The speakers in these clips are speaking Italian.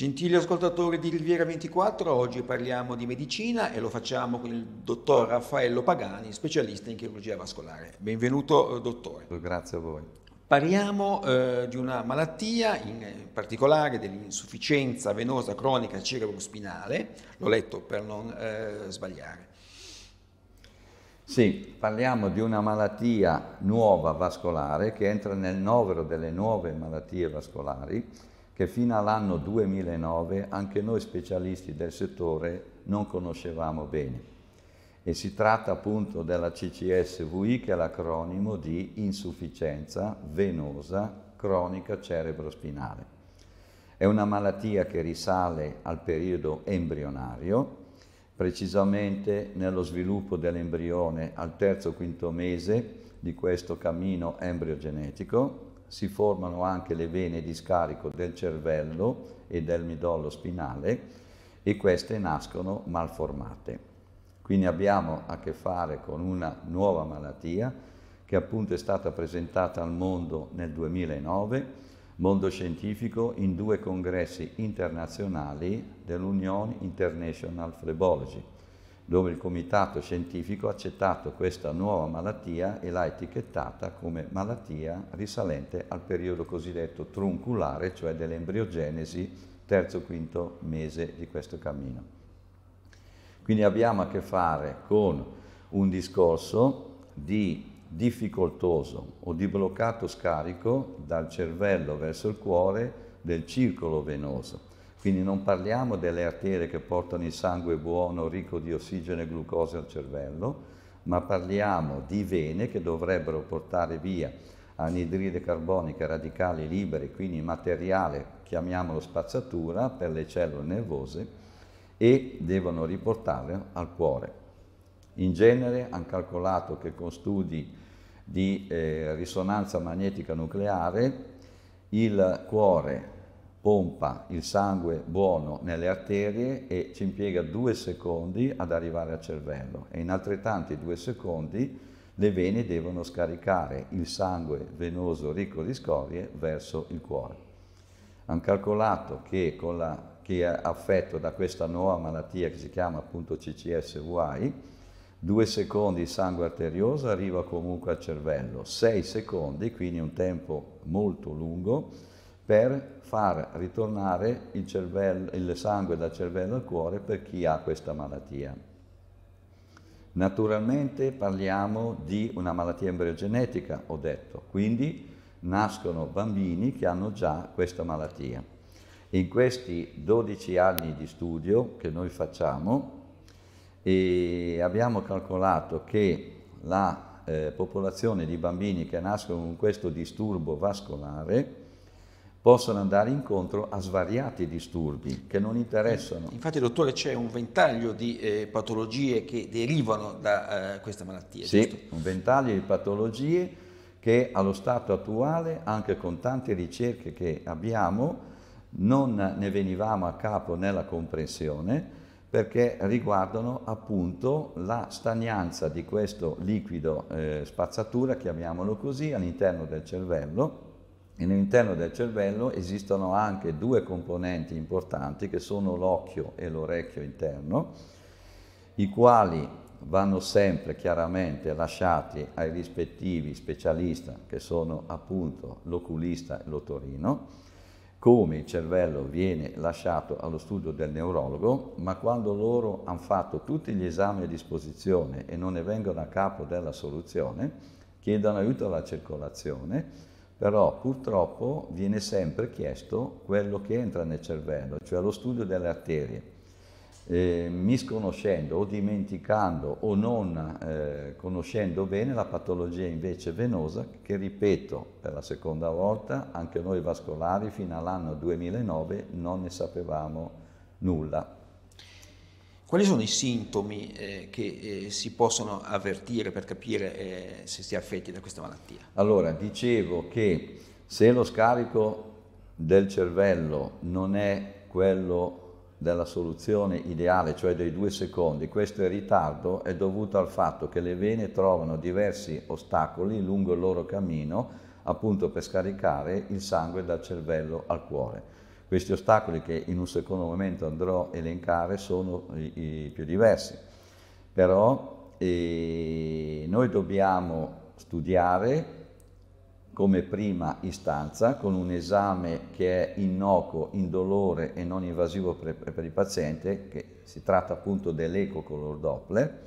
Gentili ascoltatori di Riviera 24, oggi parliamo di medicina e lo facciamo con il dottor Raffaello Pagani, specialista in chirurgia vascolare. Benvenuto eh, dottore. Grazie a voi. Parliamo eh, di una malattia, in particolare dell'insufficienza venosa cronica cerebrospinale, l'ho letto per non eh, sbagliare. Sì, parliamo di una malattia nuova vascolare che entra nel novero delle nuove malattie vascolari che fino all'anno 2009 anche noi specialisti del settore non conoscevamo bene. E si tratta appunto della CCSVI che è l'acronimo di insufficienza venosa cronica cerebrospinale. È una malattia che risale al periodo embrionario, precisamente nello sviluppo dell'embrione al terzo o quinto mese di questo cammino embriogenetico si formano anche le vene di scarico del cervello e del midollo spinale e queste nascono malformate. Quindi abbiamo a che fare con una nuova malattia che appunto è stata presentata al mondo nel 2009, mondo scientifico, in due congressi internazionali dell'Union International Phlebology dove il comitato scientifico ha accettato questa nuova malattia e l'ha etichettata come malattia risalente al periodo cosiddetto trunculare, cioè dell'embriogenesi, terzo-quinto mese di questo cammino. Quindi abbiamo a che fare con un discorso di difficoltoso o di bloccato scarico dal cervello verso il cuore del circolo venoso. Quindi non parliamo delle arterie che portano il sangue buono, ricco di ossigeno e glucosio al cervello, ma parliamo di vene che dovrebbero portare via anidride carbonica, radicali liberi, quindi materiale, chiamiamolo spazzatura, per le cellule nervose e devono riportarlo al cuore. In genere hanno calcolato che con studi di eh, risonanza magnetica nucleare il cuore pompa il sangue buono nelle arterie e ci impiega due secondi ad arrivare al cervello e in altrettanti due secondi le vene devono scaricare il sangue venoso ricco di scorie verso il cuore. Hanno calcolato che, la, chi è affetto da questa nuova malattia che si chiama appunto CCSY, due secondi il sangue arterioso arriva comunque al cervello, sei secondi, quindi un tempo molto lungo, per far ritornare il, cervello, il sangue dal cervello al cuore per chi ha questa malattia. Naturalmente parliamo di una malattia embriogenetica, ho detto, quindi nascono bambini che hanno già questa malattia. In questi 12 anni di studio che noi facciamo abbiamo calcolato che la eh, popolazione di bambini che nascono con questo disturbo vascolare possono andare incontro a svariati disturbi che non interessano. Infatti, dottore, c'è un ventaglio di eh, patologie che derivano da eh, questa malattia. Sì, giusto? un ventaglio di patologie che allo stato attuale, anche con tante ricerche che abbiamo, non ne venivamo a capo nella comprensione perché riguardano appunto la stagnanza di questo liquido eh, spazzatura, chiamiamolo così, all'interno del cervello, All'interno del cervello esistono anche due componenti importanti che sono l'occhio e l'orecchio interno, i quali vanno sempre chiaramente lasciati ai rispettivi specialisti che sono appunto l'oculista e l'otorino, come il cervello viene lasciato allo studio del neurologo, ma quando loro hanno fatto tutti gli esami a disposizione e non ne vengono a capo della soluzione, chiedono aiuto alla circolazione però purtroppo viene sempre chiesto quello che entra nel cervello, cioè lo studio delle arterie. Eh, misconoscendo o dimenticando o non eh, conoscendo bene la patologia invece venosa che ripeto per la seconda volta anche noi vascolari fino all'anno 2009 non ne sapevamo nulla. Quali sono i sintomi eh, che eh, si possono avvertire per capire eh, se si è affetti da questa malattia? Allora, dicevo che se lo scarico del cervello non è quello della soluzione ideale, cioè dei due secondi, questo è ritardo è dovuto al fatto che le vene trovano diversi ostacoli lungo il loro cammino appunto per scaricare il sangue dal cervello al cuore. Questi ostacoli che in un secondo momento andrò a elencare sono i, i più diversi, però eh, noi dobbiamo studiare come prima istanza con un esame che è innocuo, indolore e non invasivo per, per il paziente, che si tratta appunto dell'ecocolor Doppler,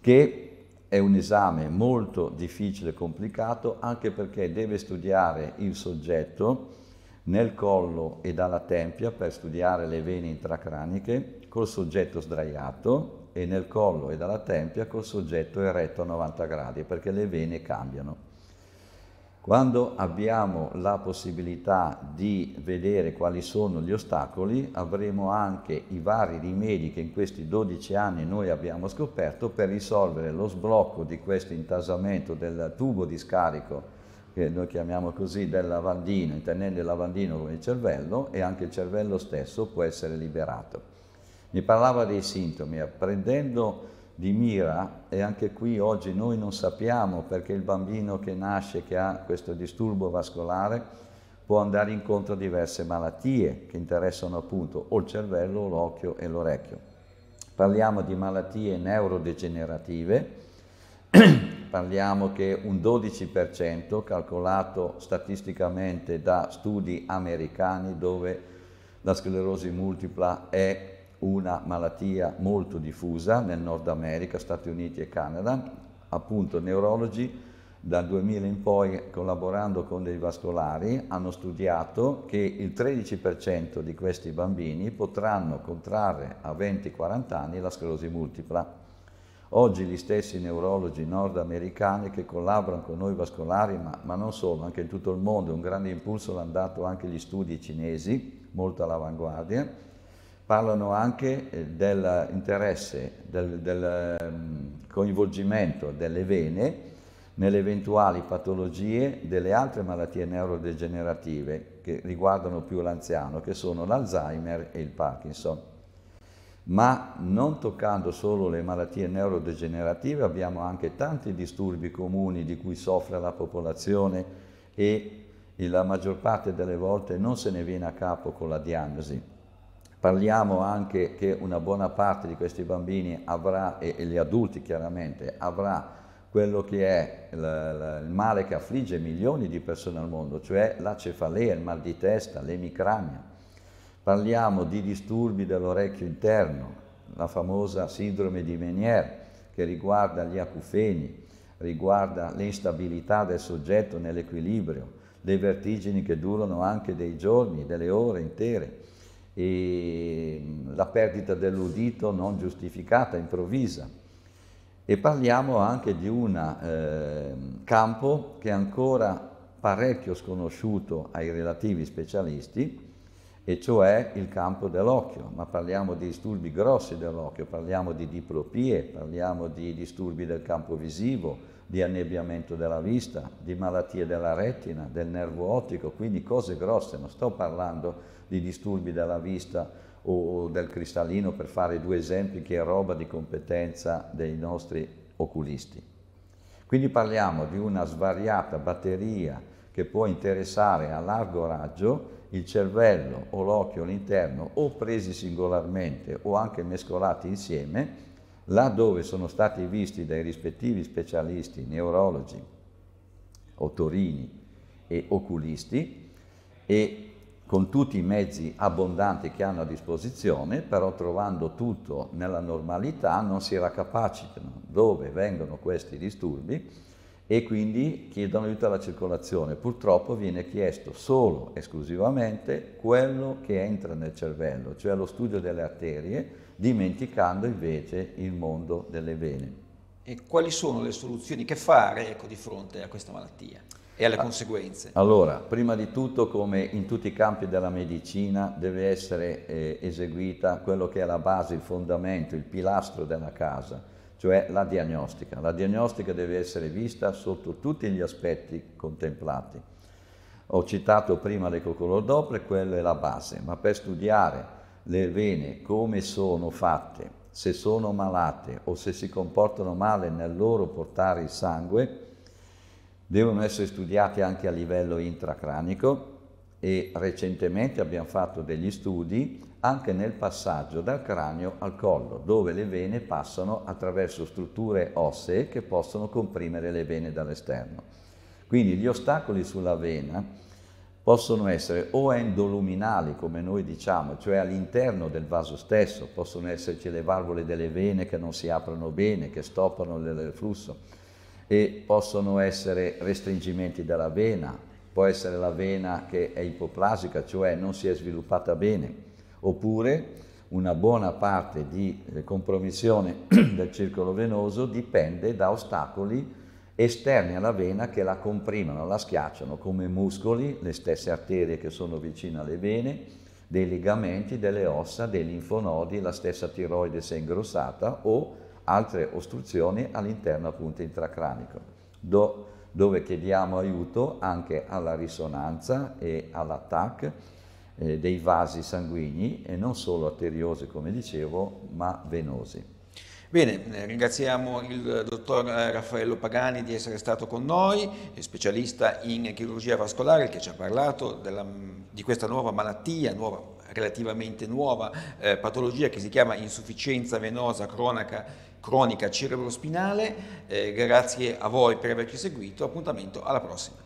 che è un esame molto difficile e complicato anche perché deve studiare il soggetto nel collo e dalla tempia per studiare le vene intracraniche col soggetto sdraiato e nel collo e dalla tempia col soggetto eretto a 90 gradi perché le vene cambiano. Quando abbiamo la possibilità di vedere quali sono gli ostacoli, avremo anche i vari rimedi che in questi 12 anni noi abbiamo scoperto per risolvere lo sblocco di questo intasamento del tubo di scarico che noi chiamiamo così, del lavandino, intendendo il lavandino come il cervello e anche il cervello stesso può essere liberato. Mi parlava dei sintomi, prendendo di mira, e anche qui oggi noi non sappiamo perché il bambino che nasce, che ha questo disturbo vascolare, può andare incontro a diverse malattie che interessano appunto o il cervello, l'occhio e l'orecchio. Parliamo di malattie neurodegenerative parliamo che un 12% calcolato statisticamente da studi americani dove la sclerosi multipla è una malattia molto diffusa nel Nord America, Stati Uniti e Canada, appunto neurologi dal 2000 in poi collaborando con dei vascolari hanno studiato che il 13% di questi bambini potranno contrarre a 20-40 anni la sclerosi multipla. Oggi gli stessi neurologi nordamericani che collaborano con noi vascolari, ma, ma non solo, anche in tutto il mondo, un grande impulso l'hanno dato anche gli studi cinesi, molto all'avanguardia, parlano anche eh, dell'interesse, del, del ehm, coinvolgimento delle vene nelle eventuali patologie delle altre malattie neurodegenerative che riguardano più l'anziano, che sono l'Alzheimer e il Parkinson ma non toccando solo le malattie neurodegenerative abbiamo anche tanti disturbi comuni di cui soffre la popolazione e la maggior parte delle volte non se ne viene a capo con la diagnosi. Parliamo anche che una buona parte di questi bambini avrà, e, gli adulti chiaramente, avrà quello che è il male che affligge milioni di persone al mondo, cioè la cefalea, il mal di testa, l'emicrania. Parliamo di disturbi dell'orecchio interno, la famosa sindrome di Meniere che riguarda gli acufeni, riguarda l'instabilità del soggetto nell'equilibrio, le vertigini che durano anche dei giorni, delle ore intere, e mm, la perdita dell'udito non giustificata, improvvisa. E parliamo anche di un eh, campo che è ancora parecchio sconosciuto ai relativi specialisti, e cioè il campo dell'occhio, ma parliamo di disturbi grossi dell'occhio, parliamo di diplopie, parliamo di disturbi del campo visivo, di annebbiamento della vista, di malattie della retina, del nervo ottico, quindi cose grosse, non sto parlando di disturbi della vista o del cristallino per fare due esempi che è roba di competenza dei nostri oculisti. Quindi parliamo di una svariata batteria che può interessare a largo raggio il cervello o l'occhio all'interno o presi singolarmente o anche mescolati insieme, là dove sono stati visti dai rispettivi specialisti neurologi, otorini e oculisti e con tutti i mezzi abbondanti che hanno a disposizione, però trovando tutto nella normalità non si raccapacitano capacitano dove vengono questi disturbi e quindi chiedono aiuto alla circolazione. Purtroppo viene chiesto solo esclusivamente quello che entra nel cervello, cioè lo studio delle arterie, dimenticando invece il mondo delle vene. E quali sono le soluzioni che fare ecco, di fronte a questa malattia e alle ah, conseguenze? Allora, prima di tutto, come in tutti i campi della medicina, deve essere eh, eseguita quello che è la base, il fondamento, il pilastro della casa, cioè la diagnostica. La diagnostica deve essere vista sotto tutti gli aspetti contemplati. Ho citato prima le coccolodope, quella è la base, ma per studiare le vene come sono fatte, se sono malate o se si comportano male nel loro portare il sangue, devono essere studiate anche a livello intracranico e recentemente abbiamo fatto degli studi anche nel passaggio dal cranio al collo, dove le vene passano attraverso strutture ossee che possono comprimere le vene dall'esterno. Quindi gli ostacoli sulla vena possono essere o endoluminali, come noi diciamo, cioè all'interno del vaso stesso, possono esserci le valvole delle vene che non si aprono bene, che stoppano il flusso, e possono essere restringimenti della vena, può essere la vena che è ipoplasica, cioè non si è sviluppata bene oppure una buona parte di eh, compromissione del circolo venoso dipende da ostacoli esterni alla vena che la comprimono, la schiacciano come muscoli, le stesse arterie che sono vicine alle vene, dei legamenti, delle ossa, dei linfonodi, la stessa tiroide se ingrossata o altre ostruzioni all'interno appunto intracranico, do, dove chiediamo aiuto anche alla risonanza e all'attacco eh, dei vasi sanguigni e non solo arteriosi, come dicevo, ma venosi. Bene, eh, ringraziamo il dottor eh, Raffaello Pagani di essere stato con noi, specialista in chirurgia vascolare che ci ha parlato della, di questa nuova malattia, nuova, relativamente nuova eh, patologia che si chiama insufficienza venosa cronaca, cronica cerebrospinale. Eh, grazie a voi per averci seguito, appuntamento alla prossima.